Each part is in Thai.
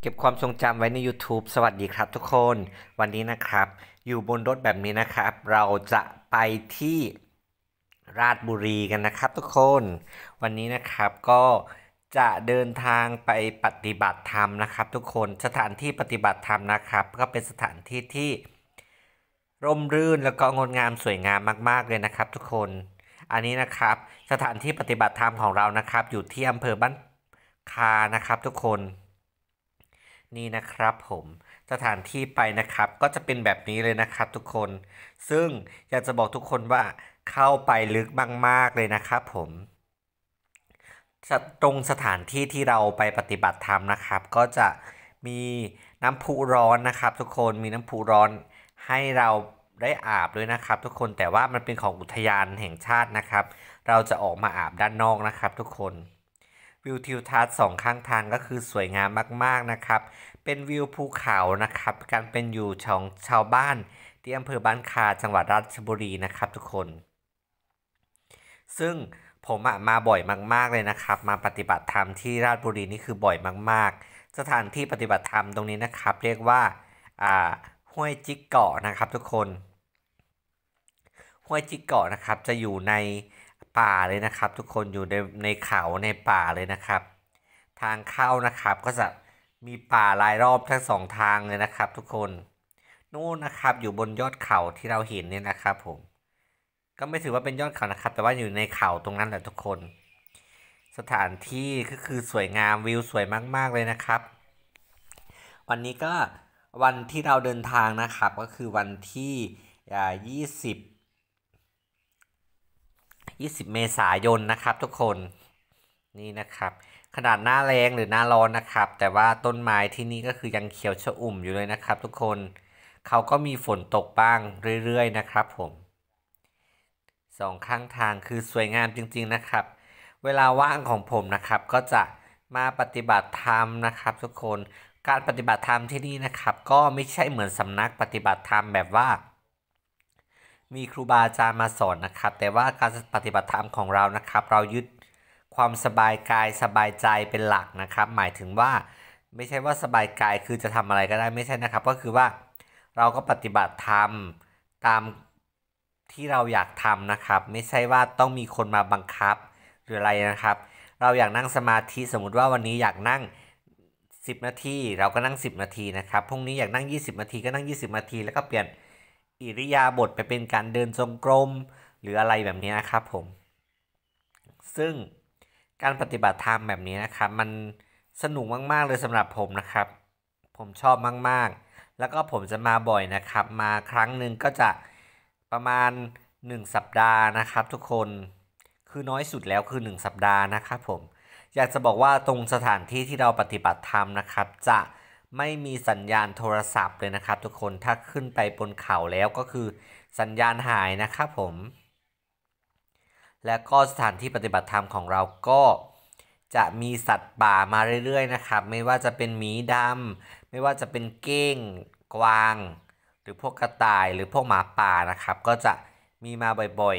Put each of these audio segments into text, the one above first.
เก็บความทรงจำไว้ใน YouTube สวัสดีครับทุกคน วันนี้นะครับ อยู่บนรถแบบนี้นะครับ เราจะไปที่ราชบุรีกันนะครับ ทุกคน วันนี้นะครับก็จะเดินทางไปปฏิบัติธรรมนะครับ ทุกคน สถานที่ปฏิบัติธรรมนะครับ ก็เป็นสถานที่ที่ร่มรื่นแล้วก็งดงามสวยงามมากๆเลยนะครับ ทุกคน อันนี้นะครับสถานที่ปฏิบัติธรรมของเรานะครับ อยู่ที่อำเภอบ้านคานะครับทุกคนนี่นะครับผมสถานที่ไปนะครับก็จะเป็นแบบนี้เลยนะครับ ทุกคนซึ่งอยากจะบอกทุกคนว่าเข้าไปลึกมากๆเลยนะครับ ผมตรงสถานที่ที่เราไปปฏิบัติธรรมนะครับ ก็จะมีน้ำพุร้อนนะครับ ทุกคนมีน้ำพุร้อนให้เราได้อาบด้วยนะครับ ทุกคนแต่ว่ามันเป็นของอุทยานแห่งชาตินะครับ เราจะออกมาอาบด้านนอกนะครับ ทุกคนวิวทิวทัศน์สองข้างทางก็คือสวยงามมาก ๆนะครับ เป็นวิวภูเขานะครับ การเป็นอยู่ของชาวบ้านที่อำเภอบ้านคาจังหวัดราชบุรีนะครับทุกคน ซึ่งผมมาบ่อยมาก ๆเลยนะครับ มาปฏิบัติธรรมที่ราชบุรีนี่คือบ่อยมาก ๆ สถานที่ปฏิบัติธรรมตรงนี้นะครับ เรียกว่าห้วยจิกเกาะนะครับทุกคนห้วยจิกเกาะนะครับจะอยู่ในป่าเลยนะครับทุกคนอยู่ในในเขาในป่าเลยนะครับ ทางเข้านะครับก็จะมีป่ารายรอบทั้งสองทางเลยนะครับ ทุกคนนู่นนะครับอยู่บนยอดเขาที่เราเห็นเนี่ยนะครับผมก็ไม่ถือว่าเป็นยอดเขานะครับแต่ว่าอยู่ในเขาตรงนั้นแหละทุกคน สถานที่ก็คือสวยงามวิวสวยมากๆ เลยนะครับ วันนี้ก็วันที่เราเดินทางนะครับก็คือวันที่ยี่สิบ20 เมษายนนะครับทุกคนนี่นะครับขนาดหน้าแรงหรือหน้าร้อนนะครับ แต่ว่าต้นไม้ที่นี่ก็คือยังเขียวชอุ่มอยู่เลยนะครับ ทุกคนเขาก็มีฝนตกบ้างเรื่อยๆนะครับผมสองข้างทางคือสวยงามจริงๆนะครับ เวลาว่างของผมนะครับก็จะมาปฏิบัติธรรมนะครับ ทุกคนการปฏิบัติธรรมที่นี่นะครับ ก็ไม่ใช่เหมือนสำนักปฏิบัติธรรมแบบว่ามีครูบาอาจารย์มาสอนนะครับ แต่ว่าการปฏิบัติธรรมของเรานะครับ เรายึดความสบายกายสบายใจเป็นหลักนะครับ หมายถึงว่าไม่ใช่ว่าสบายกายคือจะทำอะไรก็ได้ไม่ใช่นะครับ ก็คือว่าเราก็ปฏิบัติธรรมตามที่เราอยากทำนะครับไม่ใช่ว่าต้องมีคนมาบังคับหรืออะไรนะครับ เราอยากนั่งสมาธิสมมุติว่าวันนี้อยากนั่ง 10 นาทีเราก็นั่ง 10 นาทีนะครับพรุ่งนี้อยากนั่ง 20 นาทีก็นั่ง 20 นาที แล้วก็เปลี่ยนอิริยาบถไปเป็นการเดินทรงกรมหรืออะไรแบบนี้นะครับผมซึ่งการปฏิบัติธรรมแบบนี้นะครับ มันสนุกมากๆเลยสำหรับผมนะครับ ผมชอบมากๆ แล้วก็ผมจะมาบ่อยนะครับ มาครั้งหนึ่งก็จะประมาณ 1 สัปดาห์นะครับ ทุกคนคือน้อยสุดแล้วคือ 1 สัปดาห์นะครับ ผม อยากจะบอกว่าตรงสถานที่ที่เราปฏิบัติธรรมนะครับจะไม่มีสัญญาณโทรศัพท์เลยนะครับ ทุกคน ถ้าขึ้นไปบนเขาแล้วก็คือ สัญญาณหายนะครับผม และก็สถานที่ปฏิบัติธรรมของเราก็จะมีสัตว์ป่ามาเรื่อยๆ นะครับ ไม่ว่าจะเป็นหมีดำ ไม่ว่าจะเป็นเก้ง กวาง หรือพวกกระต่าย หรือพวกหมาป่านะครับ ก็จะมีมาบ่อย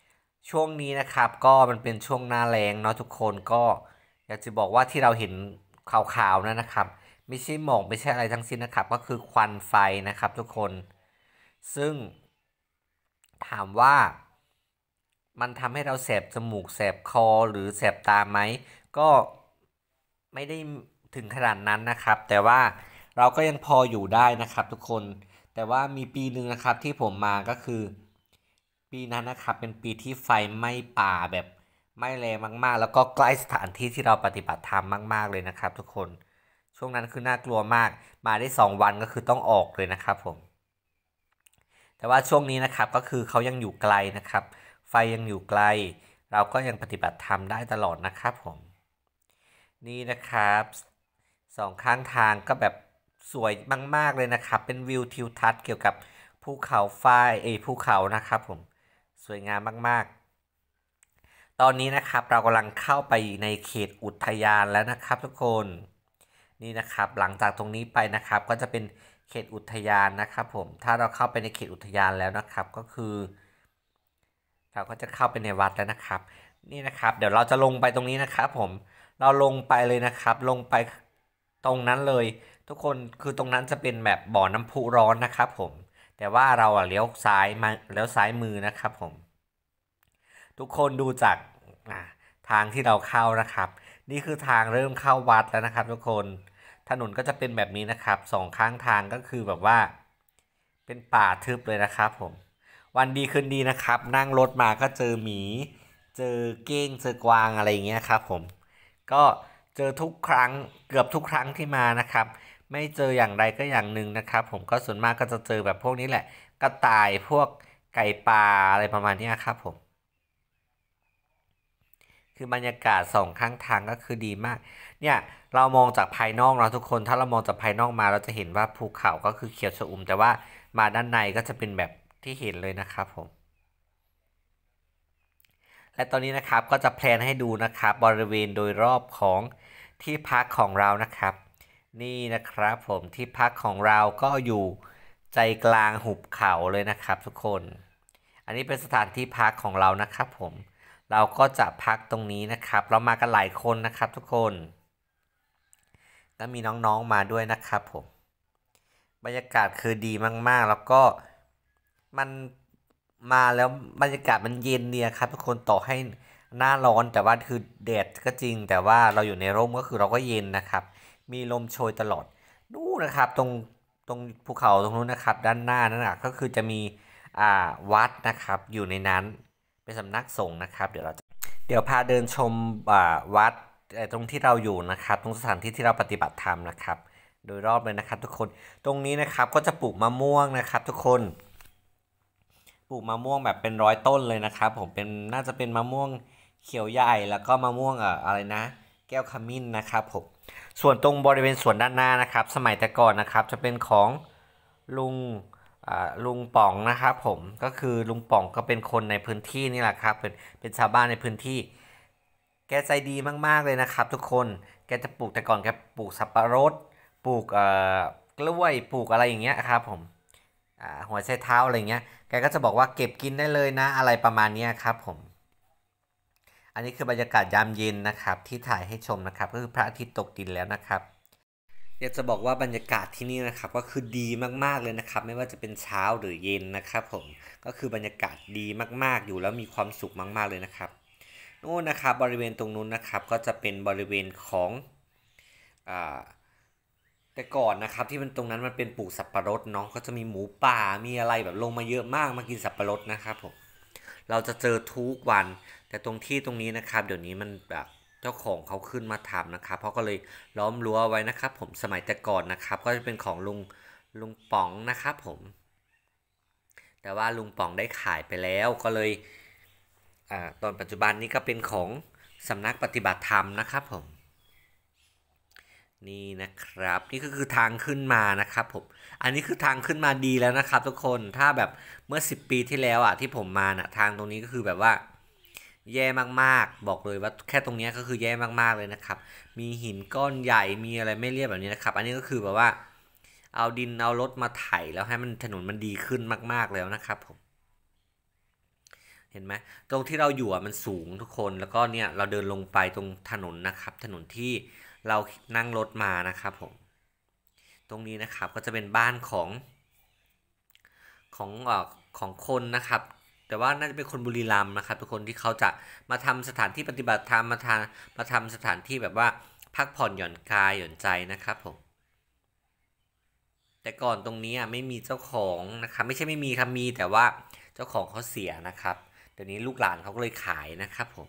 ๆ ช่วงนี้นะครับ ก็มันเป็นช่วงหน้าแรงเนาะทุกคนก็อยากจะบอกว่าที่เราเห็นขาวๆนั่นนะครับไม่ใช่หมอกไม่ใช่อะไรทั้งสิ้นนะครับก็คือควันไฟนะครับทุกคน ซึ่งถามว่ามันทำให้เราแสบจมูก แสบคอ หรือ แสบตาไหมก็ไม่ได้ถึงขนาดนั้นนะครับ แต่ว่าเราก็ยังพออยู่ได้นะครับทุกคน แต่ว่ามีปีหนึ่งนะครับที่ผมมาก็คือปีนั้นนะครับเป็นปีที่ไฟไม่ป่าแบบไม่แรงมากๆ แล้วก็ใกล้สถานที่ที่เราปฏิบัติธรรมมากๆเลยนะครับทุกคนช่วงนั้นคือน่ากลัวมาก มาได้ 2 วันก็คือต้องออกเลยนะครับผม แต่ว่าช่วงนี้นะครับก็คือเขายังอยู่ไกลนะครับ ไฟยังอยู่ไกล เราก็ยังปฏิบัติธรรมได้ตลอดนะครับผม นี่นะครับสองข้างทางก็แบบสวยมากๆเลยนะครับ เป็นวิวทิวทัศน์เกี่ยวกับภูเขาไฟเอภูเขานะครับผม สวยงามมาก ๆ ตอนนี้นะครับเรากำลังเข้าไปในเขตอุทยานแล้วนะครับ ทุกคนนี่นะครับหลังจากตรงนี้ไปนะครับก็จะเป็นเขตอุทยานนะครับผมถ้าเราเข้าไปในเขตอุทยานแล้วนะครับ ก็คือ เราก็จะเข้าไปในวัดแล้วนะครับนี่นะครับ เดี๋ยวเราจะลงไปตรงนี้นะครับ ผมเราลงไปเลยนะครับ ลงไปตรงนั้นเลย ทุกคนคือตรงนั้นจะเป็นแบบบ่อน้ำพุร้อนนะครับผมแต่ว่าเราอะเลี้ยวซ้ายมาเลี้ยวซ้ายมือนะครับผมทุกคนดูจากทางที่เราเข้านะครับ นี่คือทางเริ่มเข้าวัดแล้วนะครับ ทุกคนถนนก็จะเป็นแบบนี้นะครับสองข้างทางก็คือแบบว่า เป็นป่าทึบเลยนะครับผมวันดีคืนดีนะครับนั่งรถมาก็เจอหมี เจอเก้ง เจอกวางอะไรอย่างเงี้ยครับผม ก็เจอทุกครั้ง เกือบทุกครั้งที่มานะครับ ไม่เจออย่างใดก็อย่างหนึ่งนะครับ ผมก็ส่วนมากก็จะเจอแบบพวกนี้แหละกระต่ายพวกไก่ป่าอะไรประมาณนี้ครับผมคือบรรยากาศสองข้างทางก็คือดีมาก เนี่ยเรามองจากภายนอกเราทุกคน ถ้าเรามองจากภายนอกมาเราจะเห็นว่าภูเขาก็คือเขียวชอุ่มแต่ว่ามาด้านในก็จะเป็นแบบที่เห็นเลยนะครับผม และตอนนี้นะครับก็จะแพลนให้ดูนะครับบริเวณโดยรอบของที่พักของเรานะครับ นี่นะครับ ผมที่พักของเราก็อยู่ใจกลางหุบเขาเลยนะครับ ทุกคน อันนี้เป็นสถานที่พักของเรานะครับ ผมเราก็จะพักตรงนี้นะครับ เรามากันหลายคนนะครับทุกคน แล้วมีน้องๆมาด้วยนะครับผม บรรยากาศคือดีมากๆ แล้วก็มันมาแล้วบรรยากาศมันเย็นเนี่ยครับทุกคน ต่อให้หน้าร้อนแต่ว่าคือแดดก็จริง แต่ว่าเราอยู่ในร่มก็คือเราก็เย็นนะครับ มีลมโชยตลอดนู่นนะครับตรงตรงภูเขาตรงนู้นนะครับ ด้านหน้านั่นนะก็คือจะมีอ่าวัดนะครับอยู่ในนั้นป็นสำนักสงฆ์นะครับ เดี๋ยวเราจะเดี๋ยวพาเดินชมวัดตรงที่เราอยู่นะครับ ตรงสถานที่ที่เราปฏิบัติธรรมนะครับ โดยรอบเลยนะครับ ทุกคนตรงนี้นะครับก็จะปลูกมะม่วงนะครับ ทุกคน ปลูกมะม่วงแบบเป็นร้อยต้นเลยนะครับ ผมเป็นน่าจะเป็นมะม่วงเขียวใหญ่ แล้วก็มะม่วงอะไรนะ แก้วขมิ้นนะครับผมส่วนตรงบริเวณสวนด้านหน้านะครับ สมัยแต่ก่อนนะครับ จะเป็นของลุงลุงป่องนะครับผมก็คือลุงป่องก็เป็นคนในพื้นที่นี่แหละครับ เป็นเป็นชาวบ้านในพื้นที่ แกใจดีมากๆเลยนะครับ ทุกคนแกจะปลูกแต่ก่อนแกปลูกสับปะรดปลูกเอ่อกล้วยปลูกอะไรอย่างเงี้ยครับ ผมหัวไชเท้าอะไรเงี้ยแกก็จะบอกว่าเก็บกินได้เลยนะอะไรประมาณนี้ครับผม อันนี้คือบรรยากาศยามเย็นนะครับ ที่ถ่ายให้ชมนะครับก็คือพระอาทิตย์ตกดินแล้วนะครับอยากจะบอกว่าบรรยากาศที่นี่นะครับก็คือดีมากๆเลยนะครับ ไม่ว่าจะเป็นเช้าหรือเย็นนะครับผมก็คือบรรยากาศดีมากๆอยู่แล้วมีความสุขมาก ๆเลยนะครับนู่นนะครับบริเวณตรงนู้นนะครับก็จะเป็นบริเวณของอแต่ก่อนนะครับ ที่มันตรงนั้นมันเป็นปลูกสับปะรดเนาะก็จะมีหมูป่ามีอะไรแบบลงมาเยอะมากมากินสับปะรดนะครับผมเราจะเจอทุกวันแต่ตรงที่ตรงนี้นะครับ เดี๋ยวนี้มันแบบเจ้าของเขาขึ้นมาทำนะครับ เพราะก็เลยล้อมรั้วไว้นะครับ ผมสมัยแต่ก่อนนะครับ ก็จะเป็นของลุง ลุงป๋องนะครับ ผม แต่ว่าลุงป๋องได้ขายไปแล้ว ก็เลยอตอนปัจจุบันนี้ก็เป็นของสำนักปฏิบัติธรรมนะครับผม นี่นะครับ นี่ก็คือทางขึ้นมานะครับผม อันนี้คือทางขึ้นมาดีแล้วนะครับ ทุกคน ถ้าแบบเมื่อ 10 ปีที่แล้วอ่ะที่ผมมานะ่ะทางตรงนี้ก็คือแบบว่าแย่มากๆ บอกเลยว่าแค่ตรงนี้ก็คือแย่มากๆ เลยนะครับ มีหินก้อนใหญ่ มีอะไรไม่เรียบแบบนี้นะครับ อันนี้ก็คือแบบว่า เอาดิน เอารถมาไถแล้วให้มันถนนมันดีขึ้นมากๆแล้วนะครับผม เห็นไหมตรงที่เราอยู่มันสูงทุกคน แล้วก็เนี่ยเราเดินลงไปตรงถนนนะครับ ถนนที่เรานั่งรถมานะครับผม ตรงนี้นะครับก็จะเป็นบ้านของของอของคนนะครับแต่ว่าน่าจะเป็นคนบุรีรัมย์นะครับทุกคนที่เขาจะมาทำสถานที่ปฏิบัติธรรมมาทำมาทำสถานที่แบบว่า พักผ่อนหย่อนกายหย่อนใจนะครับผมแต่ก่อนตรงนี้ไม่มีเจ้าของนะครับ ไม่ใช่ไม่มีครับมีแต่ว่าเจ้าของเขาเสียนะครับเดี๋ยวนี้ลูกหลานเขาก็เลยขายนะครับผม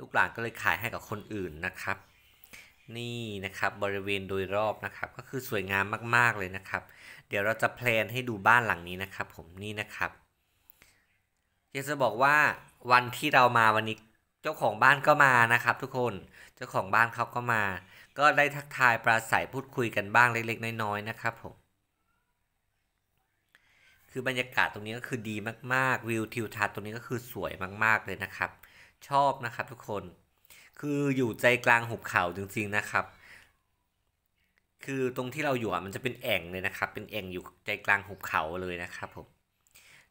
ลูกหลานก็เลยขายให้กับคนอื่นนะครับ นี่นะครับบริเวณโดยรอบนะครับก็คือสวยงามมาก ๆเลยนะครับเดี๋ยวเราจะเพลนให้ดูบ้านหลังนี้นะครับผมนี่นะครับอยากจะบอกว่าวันที่เรามาวันนี้เจ้าของบ้านก็มานะครับ ทุกคนเจ้าของบ้านเขาก็มา ก็ได้ทักทายปราศัยพูดคุยกันบ้างเล็กๆน้อยๆนะครับผมคือบรรยากาศตรงนี้ก็คือดีมากๆวิวทิวทัศน์ตรงนี้ก็คือสวยมาก ๆเลยนะครับ ชอบนะครับ ทุกคนคืออยู่ใจกลางหุบเขาจริงๆนะครับคือตรงที่เราอยู่อ่ะมันจะเป็นแอ่งเลยนะครับ เป็นแอ่งอยู่ใจกลางหุบเขาเลยนะครับผม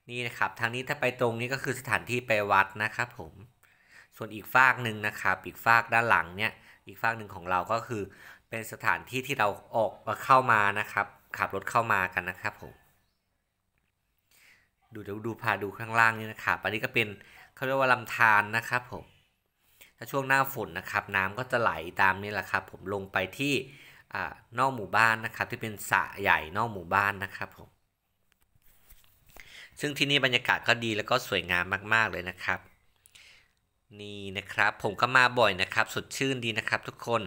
นี่นะครับทางนี้ถ้าไปตรงนี้ก็คือสถานที่ไปวัดนะครับ ผมส่วนอีกฝากหนึ่งนะครับอีกฝากด้านหลังเนี่ยอีกฝากหนึ่งของเราก็คือ เป็นสถานที่ที่เราออกเข้ามานะครับขับรถเข้ามากันนะครับผมดูเดี๋ยวดูพาดูข้างล่างนี่นะครับอันนี้ก็เป็นเขาเรียกว่าลำธารนะครับผมถ้าช่วงหน้าฝนนะครับ น้ำก็จะไหลตามนี่แหละครับ ผมลงไปที่อนอกหมู่บ้านนะครับ ที่เป็นสระใหญ่นอกหมู่บ้านนะครับผมซึ่งที่นี่บรรยากาศก็ดีแล้วก็สวยงามมาก ๆเลยนะครับนี่นะครับ ผมก็มาบ่อยนะครับสดชื่นดีนะครับ ทุกคน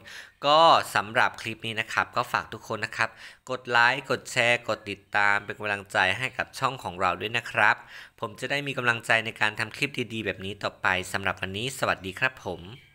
ก็สำหรับคลิปนี้นะครับ ก็ฝากทุกคนนะครับ กดไลค์กดแชร์ กดติดตาม เป็นกำลังใจให้กับช่องของเราด้วยนะครับ ผมจะได้มีกำลังใจในการทำคลิปดีๆแบบนี้ต่อไปสำหรับวันนี้ สวัสดีครับผม